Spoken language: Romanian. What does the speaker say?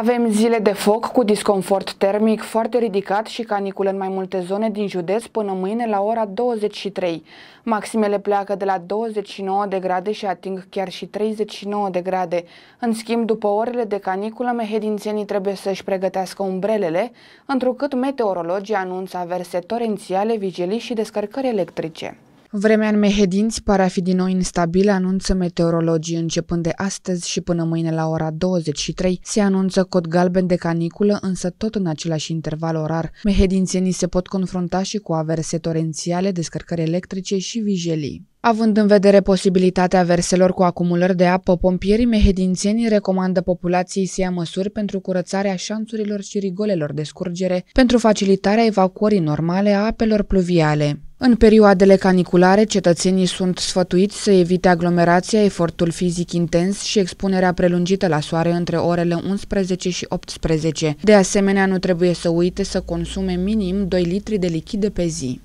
Avem zile de foc cu disconfort termic foarte ridicat și caniculă în mai multe zone din județ până mâine la ora 23. Maximele pleacă de la 29 de grade și ating chiar și 39 de grade. În schimb, după orele de caniculă, mehedințenii trebuie să-și pregătească umbrelele, întrucât meteorologii anunță averse torențiale, vigilii și descărcări electrice. Vremea în Mehedinți pare a fi din nou instabilă, anunță meteorologii. Începând de astăzi și până mâine la ora 23, se anunță cod galben de caniculă, însă tot în același interval orar. Mehedințenii se pot confrunta și cu averse torențiale, descărcări electrice și vijelii. Având în vedere posibilitatea verselor cu acumulări de apă, pompierii mehedințenii recomandă populației să ia măsuri pentru curățarea șanțurilor și rigolelor de scurgere, pentru facilitarea evacuării normale a apelor pluviale. În perioadele caniculare, cetățenii sunt sfătuiți să evite aglomerația, efortul fizic intens și expunerea prelungită la soare între orele 11 și 18. De asemenea, nu trebuie să uite să consume minim 2 litri de lichide pe zi.